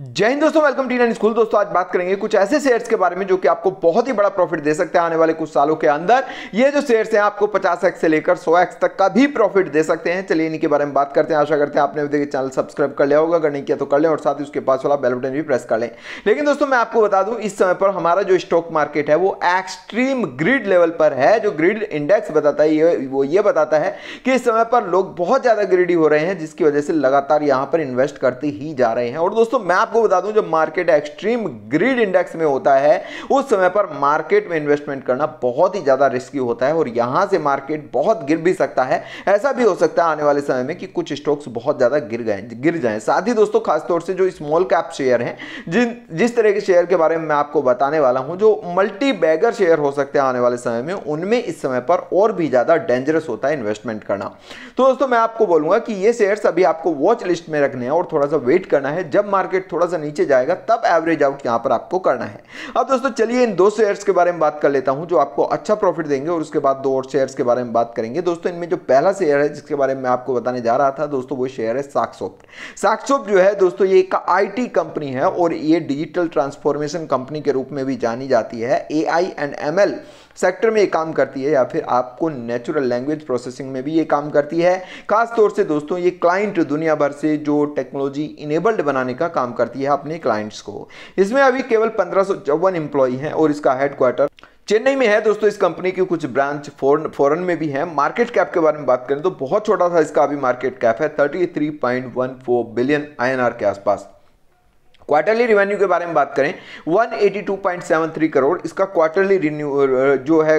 जय हिंद दोस्तों welcome T nine school दोस्तों आज बात करेंगे कुछ ऐसे शेयर्स के बारे में जो कि आपको बहुत ही बड़ा प्रॉफिट दे सकते हैं आने वाले कुछ सालों के अंदर ये जो शेयर्स हैं आपको 50x से लेकर 100x तक का भी प्रॉफिट दे सकते हैं चलिए इन्हीं के बारे में बात करते हैं आशा करते हैं आपने देखिए चैनल सब्सक्राइब कर लिया होगा अगर नहीं किया तो कर लें और साथ ही उसके पास वाला बेलबटन भी प्रेस कर लें लेकिन दोस्तों मैं आपको बता दूं इस समय पर हमारा जो स्टॉक मार्केट है वो एक्सट्रीम ग्रिड लेवल पर है जो ग्रिड इंडेक्स बताता है ये वो ये बताता है कि इस समय पर लोग बहुत ज़्यादा ग्रीडी हो रहे हैं जिसकी वजह से लगातार यहाँ पर इन्वेस्ट करते ही जा रहे हैं और दोस्तों मैं आपको बता दूं जब मार्केट एक्सट्रीम ग्रीड इंडेक्स में होता है उस समय पर मार्केट में इन्वेस्टमेंट करना बहुत ही ज़्यादा रिस्की होता है और यहां से मार्केट बहुत गिर भी सकता है ऐसा भी हो सकता है आने वाले समय में कि कुछ स्टॉक्स बहुत ज़्यादा गिर गए गिर जाए साथ ही दोस्तों खासतौर से जो स्मॉल कैप शेयर है जिन जिस तरह के शेयर के बारे में मैं आपको बताने वाला हूं जो मल्टी बैगर शेयर हो सकते हैं आने वाले समय में उनमें इस समय पर और भी ज़्यादा डेंजरस होता है इन्वेस्टमेंट करना तो दोस्तों मैं आपको बोलूंगा कि ये शेयर्स अभी आपको वॉच लिस्ट में रखने हैं और थोड़ा सा वेट करना है जब मार्केट थोड़ा सा नीचे जाएगा तब एवरेज आउट यहाँ पर आपको करना है अब दोस्तों चलिए इन दो शेयर्स के बारे में बात कर लेता हूँ जो आपको अच्छा प्रॉफिट देंगे और उसके बाद दो और शेयर्स के बारे में बात करेंगे दोस्तों इनमें जो पहला शेयर है जिसके बारे में आपको बताने जा रहा था दोस्तों वो शेयर है साक्सोप्ट साक्सोप्ट जो है दोस्तों ये एक आई कंपनी है और ये डिजिटल ट्रांसफॉर्मेशन कंपनी के रूप में भी जानी जाती है ए एंड एम सेक्टर में ये काम करती है या फिर आपको नेचुरल लैंग्वेज प्रोसेसिंग में भी ये काम करती है खासतौर से दोस्तों ये क्लाइंट दुनिया भर से जो टेक्नोलॉजी इनेबल्ड बनाने का काम करती है अपने क्लाइंट्स को इसमें अभी केवल पंद्रह सौ चौवन एम्प्लॉई है और इसका हेडक्वार्टर चेन्नई में है दोस्तों इस कंपनी की कुछ ब्रांच फॉरन फॉरन में भी है मार्केट कैप के बारे में बात करें तो बहुत छोटा सा इसका अभी मार्केट कैप है 33.14 बिलियन आईएनआर के आसपास क्वार्टरली रेवेन्यू के बारे में बात करें 182.73 करोड़ इसका क्वार्टरली रिन्यू जो है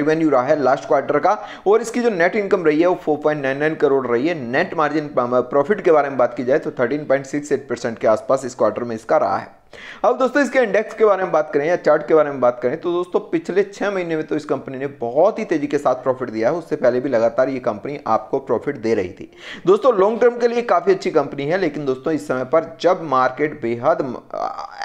रेवेन्यू रहा है लास्ट क्वार्टर का और इसकी जो नेट इनकम रही है वो 4.99 करोड़ रही है नेट मार्जिन प्रॉफिट के बारे में बात की जाए तो 13.68 परसेंट के आसपास इस क्वार्टर में इसका रहा है अब दोस्तों इसके इंडेक्स के बारे में बात करें या चार्ट के बारे में बात करें तो दोस्तों पिछले छह महीने में तो इस कंपनी ने बहुत ही तेजी के साथ प्रॉफिट दिया है उससे पहले भी लगातार ये कंपनी आपको प्रॉफिट दे रही थी दोस्तों लॉन्ग टर्म के लिए काफ़ी अच्छी कंपनी है लेकिन दोस्तों इस समय पर जब मार्केट बेहद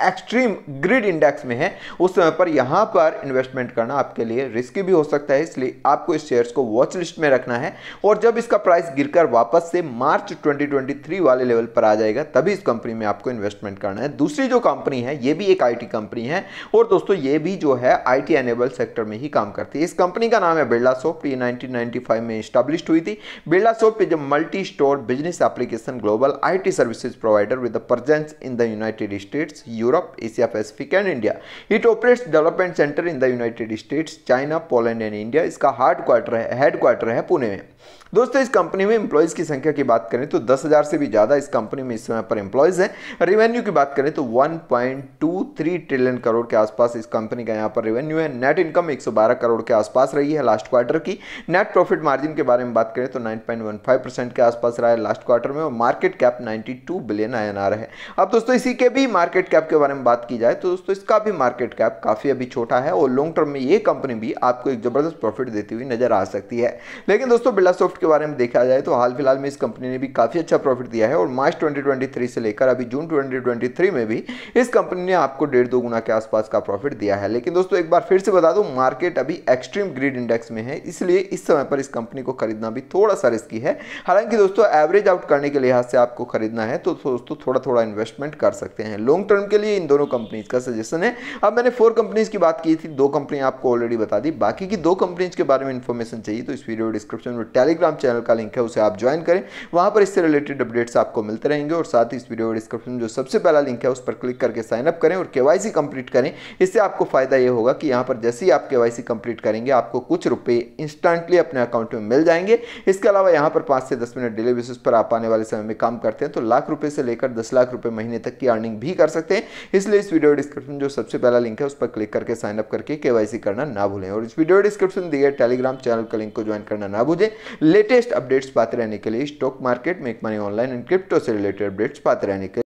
एक्सट्रीम ग्रिड इंडेक्स में है उस समय पर यहां पर इन्वेस्टमेंट करना आपके लिए रिस्की भी हो सकता है इसलिए आपको इस शेयर्स को वॉच लिस्ट में रखना है और जब इसका प्राइस गिरकर वापस से मार्च 2023 वाले लेवल पर आ जाएगा तभी इस कंपनी में आपको इन्वेस्टमेंट करना है दूसरी जो कंपनी कंपनी है ये भी एक आईटी कंपनी है और दोस्तों ये भी जो है आईटी एनेबल सेक्टर में ही काम करती है इस कंपनी का नाम है बिरला सोप ये 1995 में स्टैब्लिश हुई थी Birla soft is multi store business application global IT services provider with presence in the United States Europe Asia Pacific and India it operates development centre in the United States China Poland and India इसका hard quarter है head quarter है पुणे में दोस्तों इस company में employees की संख्या की बात करें तो 10,000 से भी ज़्यादा इस कंपनी में इस समय पर इंप्लॉयज हैं रेवेन्यू की बात करें तो 1.23 ट्रिलियन करोड़ के आसपास इस कंपनी का यहाँ पर रेवेन्यू है नेट इनकम 112 करोड़ के आसपास रही है लास्ट क्वार्टर की नेट प्रॉफिट मार्जिन के बारे में बात करें तो 9.15 परसेंट के आसपास रहा है लास्ट क्वार्टर में और मार्केट कैप 92 बिलियन आयनार है अब दोस्तों इसी के भी मार्केट कैप के बारे में बात की जाए तो दोस्तों इसका भी मार्केट कैप काफ़ी अभी छोटा है और लॉन्ग टर्म में ये कंपनी भी आपको एक ज़बरदस्त प्रॉफिट देती हुई नजर आ सकती है लेकिन दोस्तों बिरला सॉफ्ट के बारे में देखा जाए तो हाल फिलहाल में इस कंपनी ने भी काफ़ी अच्छा प्रॉफिट दिया है और मार्च ट्वेंटी से लेकर अभी जून ट्वेंटी में भी इस कंपनी ने आपको डेढ़ दो गुना के आसपास का प्रॉफिट दिया है लेकिन दोस्तों एक बार फिर से बता दूं मार्केट अभी एक्सट्रीम ग्रीड इंडेक्स में है इसलिए इस समय पर इस कंपनी को खरीदना भी थोड़ा सा रिस्की है हालांकि दोस्तों एवरेज आउट करने के लिहाज से आपको खरीदना है तो दोस्तों थोड़ा थोड़ा इन्वेस्टमेंट कर सकते हैं लॉन्ग टर्म के लिए इन दोनों कंपनीज का सजेशन है अब मैंने फोर कंपनीज की बात की थी दो कंपनी आपको ऑलरेडी बता दी बाकी की दो कंपनीज के बारे में इन्फॉर्मेशन चाहिए तो इस वीडियो डिस्क्रिप्शन में टेलीग्राम चैनल का लिंक है उसे आप ज्वाइन करें वहां पर इससे रिलेटेड अपडेट्स आपको मिलते रहेंगे और साथ ही इस वीडियो डिस्क्रिप्शन में जो सबसे पहला लिंक है उस पर क्लिक करके साइनअप करें और के कंप्लीट करें इससे आपको फ़ायदा ये होगा कि यहाँ पर जैसे ही आप के कंप्लीट करेंगे आपको कुछ रुपये इंस्टेंटली अपने अकाउंट में मिल जाएंगे इसके अलावा यहाँ पर पाँच से दस मिनट डेली बेसिस पर आप आने वाले समय में काम करते हैं तो लाख रुपये से लेकर दस लाख रुपये महीने तक की अर्निंग भी कर सकते हैं इसलिए इस वीडियो डिस्क्रिप्शन जो सबसे पहला लिंक है उस पर क्लिक करके साइनअप करके के करना ना भूलें और इस वीडियो डिस्क्रिप्शन दिए टेलीग्राम चैनल का लिंक को ज्वाइन करना ना भूलें लेटेस्ट अपडेट्स पाते रहने के लिए स्टॉक मार्केट में एक मनी ऑनलाइन एंड क्रिप्टो से रिलेटेड अपडेट्स पाते रहने के